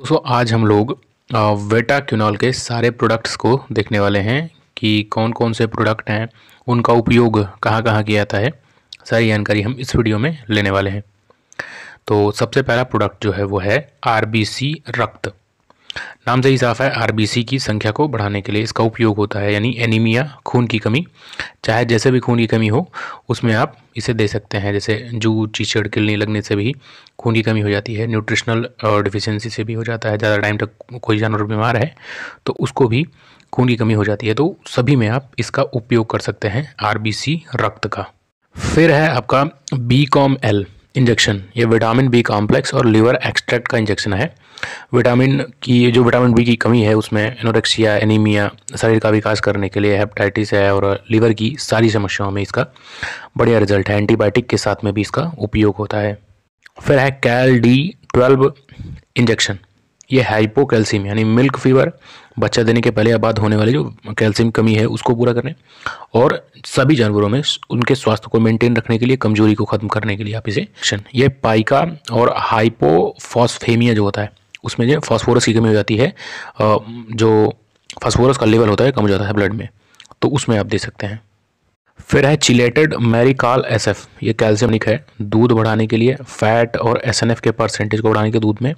दोस्तों आज हम लोग वेटा क्यूनॉल के सारे प्रोडक्ट्स को देखने वाले हैं कि कौन कौन से प्रोडक्ट हैं उनका उपयोग कहाँ कहाँ किया जाता है सारी जानकारी हम इस वीडियो में लेने वाले हैं तो सबसे पहला प्रोडक्ट जो है वो है आरबीसी रक्त नाम से ही साफ है आरबीसी की संख्या को बढ़ाने के लिए इसका उपयोग होता है यानी एनीमिया खून की कमी चाहे जैसे भी खून की कमी हो उसमें आप इसे दे सकते हैं जैसे जू चीचड़ किलनी लगने से भी खून की कमी हो जाती है न्यूट्रिशनल डिफिशेंसी से भी हो जाता है ज़्यादा टाइम तक कोई जानवर बीमार है तो उसको भी खून की कमी हो जाती है तो सभी में आप इसका उपयोग कर सकते हैं आर रक्त का फिर है आपका बी कॉम एल इंजेक्शन ये विटामिन बी कॉम्प्लेक्स और लीवर एक्सट्रैक्ट का इंजेक्शन है विटामिन की जो विटामिन बी की कमी है उसमें एनोरेक्सिया एनीमिया शरीर का विकास करने के लिए हेपेटाइटिस है और लीवर की सारी समस्याओं में इसका बढ़िया रिजल्ट है एंटीबायोटिक के साथ में भी इसका उपयोग होता है फिर है कैल डी ट्वेल्व इंजेक्शन ये हाइपोकैल्सियम यानी मिल्क फीवर बच्चा देने के पहले या बाद होने वाली जो कैल्शियम कमी है उसको पूरा करने और सभी जानवरों में उनके स्वास्थ्य को मेंटेन रखने के लिए कमजोरी को खत्म करने के लिए आप इसे एक्शन ये पाइका और हाइपोफॉस्फेमिया जो होता है उसमें जो फॉस्फोरस की कमी हो जाती है जो फॉस्फोरस का लेवल होता है कम हो जाता है ब्लड में तो उसमें आप दे सकते हैं फिर है चिलेटेड मेरिकाल एस एफ ये कैल्शियम लिखा है दूध बढ़ाने के लिए फैट और एस एन एफ के परसेंटेज को बढ़ाने के दूध में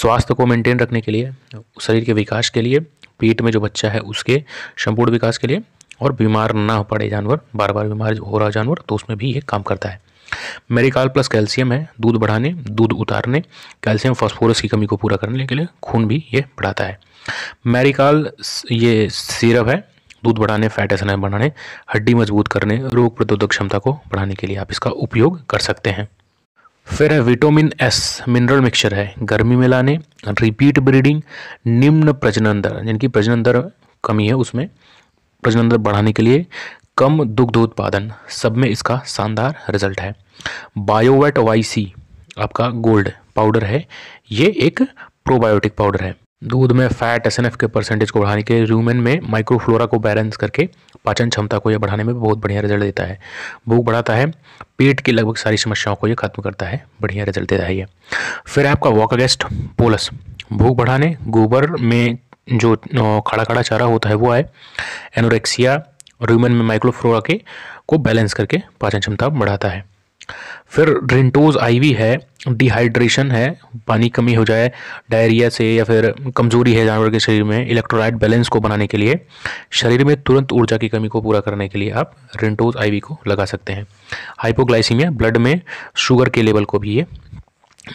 स्वास्थ्य को मेंटेन रखने के लिए शरीर के विकास के लिए पेट में जो बच्चा है उसके संपूर्ण विकास के लिए और बीमार ना पड़े जानवर बार बार बीमार हो रहा जानवर तो उसमें भी ये काम करता है मेरिकाल प्लस कैल्शियम है दूध बढ़ाने दूध उतारने कैल्शियम फास्फोरस की कमी को पूरा करने के लिए खून भी ये बढ़ाता है मेरिकाल ये सिरप है दूध बढ़ाने फैट एसन बढ़ाने हड्डी मजबूत करने रोग प्रतिरोधक क्षमता को बढ़ाने के लिए आप इसका उपयोग कर सकते हैं फिर है विटामिन एस मिनरल मिक्सचर है गर्मी में लाने रिपीट ब्रीडिंग निम्न प्रजनन दर जिनकी प्रजनन दर कमी है उसमें प्रजनन दर बढ़ाने के लिए कम दुग्ध उत्पादन सब में इसका शानदार रिजल्ट है बायोवेट वाई सी आपका गोल्ड पाउडर है ये एक प्रोबायोटिक पाउडर है दूध में फैट एस के परसेंटेज को बढ़ाने के रूमेन में माइक्रोफ्लोरा को बैलेंस करके पाचन क्षमता को यह बढ़ाने में बहुत बढ़िया रिजल्ट देता है भूख बढ़ाता है पेट की लगभग सारी समस्याओं को यह खत्म करता है बढ़िया रिजल्ट देता है ये फिर आपका वॉक अगेस्ट पोलस भूख बढ़ाने गोबर में जो खड़ा खड़ा चारा होता है वो है एनोरेक्सिया रूमेन में माइक्रोफ्लोरा के को बैलेंस करके पाचन क्षमता बढ़ाता है फिर रिंटोज आईवी है डिहाइड्रेशन है पानी कमी हो जाए डायरिया से या फिर कमजोरी है जानवर के शरीर में इलेक्ट्रोलाइट बैलेंस को बनाने के लिए शरीर में तुरंत ऊर्जा की कमी को पूरा करने के लिए आप रिंटोज आईवी को लगा सकते हैं हाइपोग्लाइसीमिया ब्लड में शुगर के लेवल को भी ये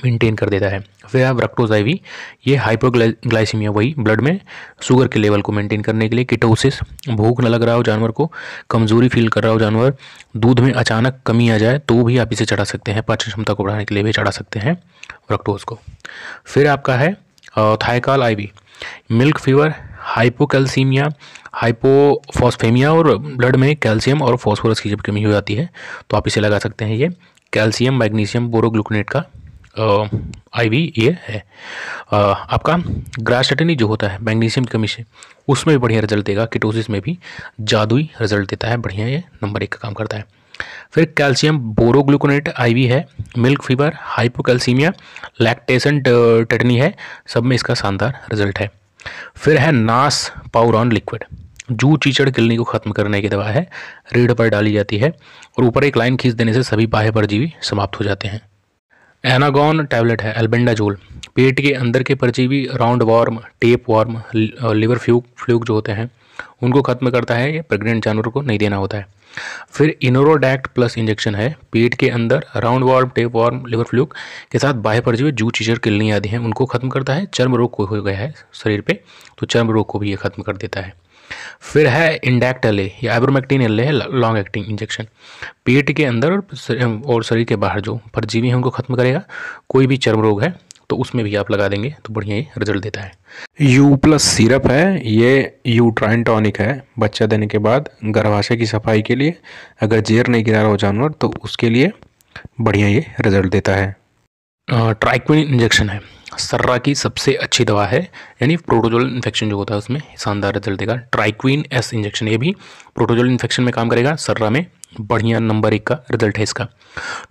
मेंटेन कर देता है फिर आप रक्टोज आईवी ये हाइपोग्लाइसीमिया वही ब्लड में शुगर के लेवल को मेंटेन करने के लिए किटोसिस भूख न लग रहा हो जानवर को कमजोरी फील कर रहा हो जानवर दूध में अचानक कमी आ जाए तो भी आप इसे चढ़ा सकते हैं पाचन क्षमता को बढ़ाने के लिए भी चढ़ा सकते हैं रक्टोज को फिर आपका है थाइकाल IV milk fever hypocalcaemia hypophosphataemia और ब्लड में कैल्शियम और फॉस्फोरस की जब कमी हो जाती है तो आप इसे लगा सकते हैं ये कैल्शियम मैग्नीशियम बोरोग्लूकोनेट का आईवी ये है आ, आपका ग्रासटनी जो होता है मैग्नीशियम की कमी से उसमें भी बढ़िया रिजल्ट देगा किटोसिस में भी जादुई रिजल्ट देता है बढ़िया ये नंबर एक का काम करता है फिर कैल्शियम बोरोग्लूकोनेट आईवी है milk fever hypocalcaemia lactation tetany है सब में इसका शानदार रिजल्ट है फिर है नास पाउरॉन लिक्विड जू चीचड़ किलनी को खत्म करने की दवा है रीढ़ पर डाली जाती है और ऊपर एक लाइन खींच देने से सभी बाह्य परजीवी समाप्त हो जाते हैं एनागॉन टैबलेट है एल्बेंडाजोल पेट के अंदर के परजीवी roundworm tapeworm liver fluke fluke जो होते हैं उनको ख़त्म करता है ये प्रेग्नेंट जानवर को नहीं देना होता है फिर इनोरोडैक्ट प्लस इंजेक्शन है पेट के अंदर roundworm tapeworm liver fluke के साथ बाह्य परजीवी जू चीचर किलनी आदि हैं उनको खत्म करता है चर्म रोग को हो गया है शरीर पे तो चर्म रोग को भी ये खत्म कर देता है फिर है इंडैक्ट एल या एब्रोमैक्टीन एल है लॉन्ग एक्टिंग इंजेक्शन पेट के अंदर और शरीर के बाहर जो परजीवी हैं उनको खत्म करेगा कोई भी चर्म रोग है तो उसमें भी आप लगा देंगे तो बढ़िया ही रिजल्ट देता है यू प्लस सिरप है ये यूट्राइन टॉनिक है बच्चा देने के बाद गर्भाशय की सफाई के लिए अगर जेर नहीं गिरा रहा हो जानवर तो उसके लिए बढ़िया ये रिजल्ट देता है ट्राइक्विन इंजेक्शन है सर्रा की सबसे अच्छी दवा है यानी प्रोटोजोल इन्फेक्शन जो होता है उसमें शानदार रिजल्ट देगा ट्राइक्विन एस इंजेक्शन ये भी प्रोटोजोल इन्फेक्शन में काम करेगा सर्रा में बढ़िया नंबर एक का रिजल्ट है इसका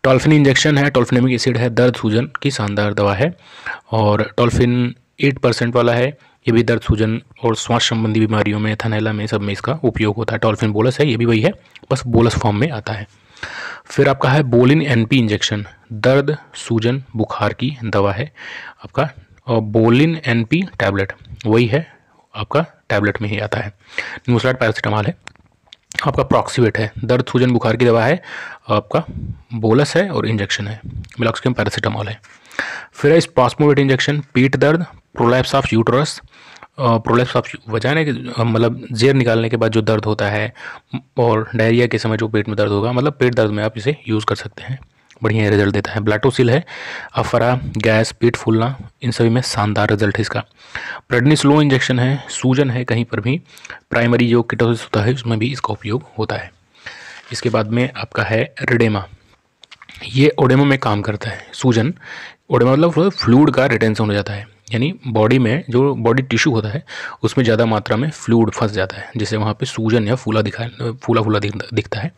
टॉल्फिन इंजेक्शन है टोल्फिनिक एसिड है दर्द सूजन की शानदार दवा है और टॉल्फिन एट परसेंट वाला है ये भी दर्द सूजन और श्वास संबंधी बीमारियों में थनैला में सब में इसका उपयोग होता है टॉल्फिन बोलस है ये भी वही है बस बोलस फॉर्म में आता है फिर आपका है बोलिन एनपी इंजेक्शन दर्द सूजन बुखार की दवा है आपका और बोलिन एनपी टैबलेट वही है आपका टैबलेट में ही आता है न्यूसलाट पैरासीटामॉल है आपका प्रॉक्सीवेट है दर्द सूजन बुखार की दवा है आपका बोलस है और इंजेक्शन है मिलॉक्सिकम पैरासीटामॉल है फिर है स्पास्मोवेट इंजेक्शन पीठ दर्द prolapse of uterus prolapse of vagina के मतलब जेर निकालने के बाद जो दर्द होता है और डायरिया के समय जो पेट में दर्द होगा मतलब पेट दर्द में आप इसे यूज़ कर सकते हैं बढ़िया रिजल्ट देता है ब्लाटोसिल है अफरा गैस पेट फूलना इन सभी में शानदार रिजल्ट है इसका प्रेडनी स्लो इंजेक्शन है सूजन है कहीं पर भी प्राइमरी जो किटोसिस होता है उसमें भी इसका उपयोग होता है इसके बाद में आपका है रिडेमा ये ओडेमा में काम करता है सूजन ओडेमा मतलब फ्लूड का रिटेंशन हो जाता है यानी बॉडी में जो बॉडी टिश्यू होता है उसमें ज़्यादा मात्रा में फ्लूड फंस जाता है जिससे वहाँ पे सूजन या फूला दिखा फूला फूला दिखता है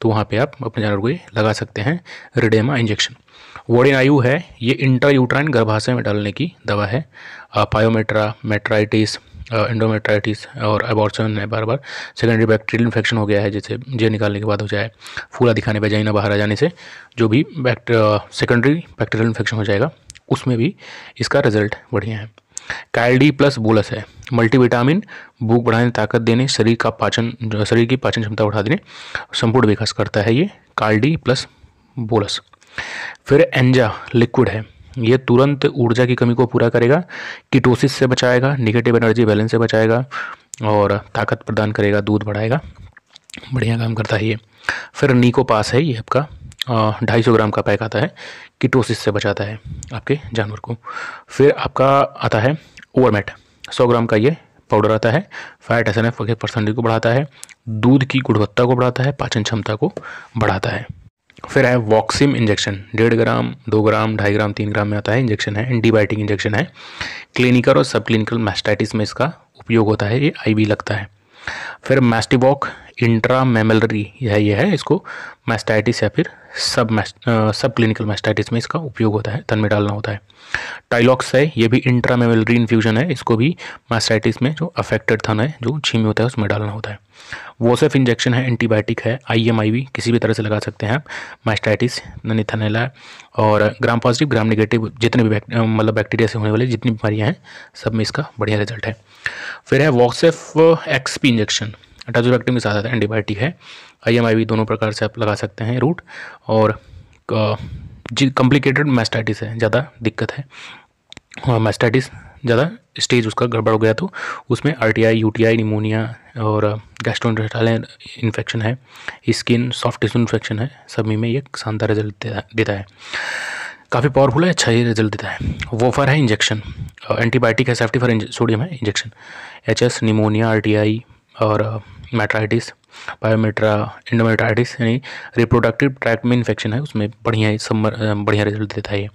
तो वहाँ पे आप अपने जानवर को ये लगा सकते हैं रिडेमा इंजेक्शन वोडिन आयु है ये इंटर यूट्राइन गर्भाशय में डालने की दवा है पायोमेट्रा मेट्राइटिस इंडोमेट्राइटिस और एबॉर्सन है बार बार सेकेंडरी बैक्टीरियल इन्फेक्शन हो गया है जैसे जे निकालने के बाद हो जाए फूला दिखाने पर जाइना बाहर आ जाने से जो भी बैक्ट सेकेंडरी बैक्टीरियल इन्फेक्शन हो जाएगा उसमें भी इसका रिजल्ट बढ़िया है कायडी प्लस बोलस है मल्टीविटामिन भूख बढ़ाने ताकत देने शरीर का पाचन जो शरीर की पाचन क्षमता बढ़ा देने संपूर्ण विकास करता है ये कार्डी प्लस बोलस फिर एंजा लिक्विड है ये तुरंत ऊर्जा की कमी को पूरा करेगा किटोसिस से बचाएगा निगेटिव एनर्जी बैलेंस से बचाएगा और ताकत प्रदान करेगा दूध बढ़ाएगा बढ़िया काम करता है ये फिर नीको पास है ये आपका ढाई सौ ग्राम का पैक आता है किटोसिस से बचाता है आपके जानवर को फिर आपका आता है ओवरमेट सौ ग्राम का ये पाउडर आता है फैट एस एन एफ वगैरह परसेंटेज को बढ़ाता है दूध की गुणवत्ता को बढ़ाता है पाचन क्षमता को बढ़ाता है फिर है वॉक्सिम इंजेक्शन डेढ़ ग्राम दो ग्राम ढाई ग्राम तीन ग्राम में आता है इंजेक्शन है एंटीबायोटिक इंजेक्शन है क्लिनिकल और सब क्लिनिकल मैस्टाइटिस में इसका उपयोग होता है ये आईवी लगता है फिर मैस्टिबॉक इंट्रा मेमलरी है ये है इसको मैस्टाइटिस या फिर सब मैस्ट सब क्लिनिकल मैस्टाइटिस में इसका उपयोग होता है तन में डालना होता है टाइलॉक्स है ये भी इंट्रामेमरी इन्फ्यूजन है इसको भी मास्टाइटिस में जो अफेक्टेड थन है जो छीमी होता है उसमें डालना होता है वोसेफ इंजेक्शन है एंटीबायोटिक है आईएमआईवी किसी भी तरह से लगा सकते हैं आप मास्टाइटिस निथनेला और ग्राम पॉजिटिव ग्राम निगेटिव जितने भी मतलब बैक्टीरिया से होने वाले जितनी बीमारियाँ हैं सब में इसका बढ़िया रिजल्ट है फिर है वॉक्सेफ एक्सपी इंजेक्शन अटाजोबैक्टीरियम के साथ आता एंटीबायोटिक है आई दोनों प्रकार से आप लगा सकते हैं रूट और जी कॉम्प्लिकेटेड मैस्टाइटिस है ज़्यादा दिक्कत है मैस्टाइटिस हाँ, ज़्यादा स्टेज उसका गड़बड़ हो गया तो उसमें R T I U T I pneumonia और गैस्ट्रोइंटेस्टाइनल इन्फेक्शन है स्किन सॉफ्ट टिश्यू इन्फेक्शन है सभी में ये शानदार रिजल्ट देता है काफ़ी पावरफुल है अच्छा ही रिजल्ट देता है वोफर है इंजेक्शन एंटीबायोटिक है सेफ्टी फॉर सोडियम है injection H S pneumonia R T I और मेट्राइटिस बायोमेट्रा इंडोमेट्राइटिस यानी रिप्रोडक्टिव ट्रैक्ट में इन्फेक्शन है उसमें बढ़िया समर बढ़िया रिजल्ट देता है ये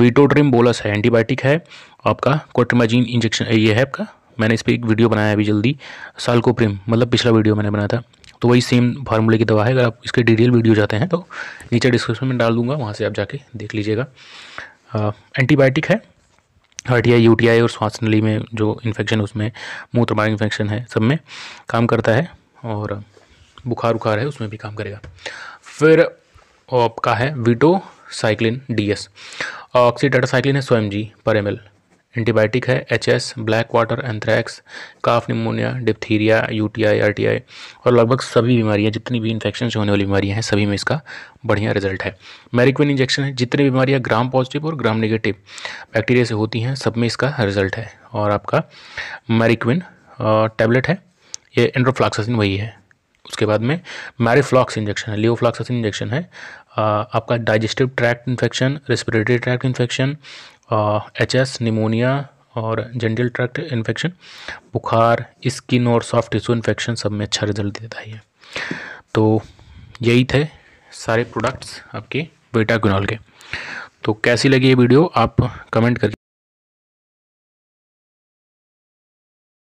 वीटोड्रिम बोलस है एंटीबायोटिक है आपका कोटमाजीन इंजेक्शन ये है आपका मैंने इस पर एक वीडियो बनाया अभी जल्दी सालकोप्रिम मतलब पिछला वीडियो मैंने बनाया था तो वही सेम फार्मूले की दवा है अगर आप इसके डिटेल वीडियो जाते हैं तो नीचे डिस्क्रिप्शन में डाल दूंगा वहाँ से आप जाके देख लीजिएगा एंटीबायोटिक है हटियाई यूटीआई और श्वास नली में जो इन्फेक्शन उसमें मूत्र मार्ग इन्फेक्शन है सब में काम करता है और बुखार उखार है उसमें भी काम करेगा फिर आपका है वीटो साइक्लिन डी एस साइक्लिन है स्वयं जी पर एम एल एंटीबायोटिक है H S black water anthrax calf pneumonia diphtheria U T I R T I और लगभग सभी बीमारियां जितनी भी इन्फेक्शन से होने वाली बीमारियां हैं सभी में इसका बढ़िया रिजल्ट है मेरिक्विन इंजेक्शन है जितनी बीमारियां ग्राम पॉजिटिव और ग्राम नेगेटिव बैक्टीरिया से होती हैं सब में इसका रिजल्ट है और आपका मेरिक्विन टैबलेट है ये एंड्रोफ्लॉक्सासिन वही है उसके बाद में मैरिफ्लॉक्स इंजेक्शन है लियोफ्लॉक्सासिन इंजेक्शन है आपका digestive tract infection respiratory tract infection H S pneumonia और जेंडल ट्रैक्ट इन्फेक्शन बुखार स्किन और सॉफ्ट टिश्यू इन्फेक्शन सब में अच्छा रिजल्ट देता है तो यही थे सारे प्रोडक्ट्स आपके बेटा गुनाल के तो कैसी लगी ये वीडियो आप कमेंट करके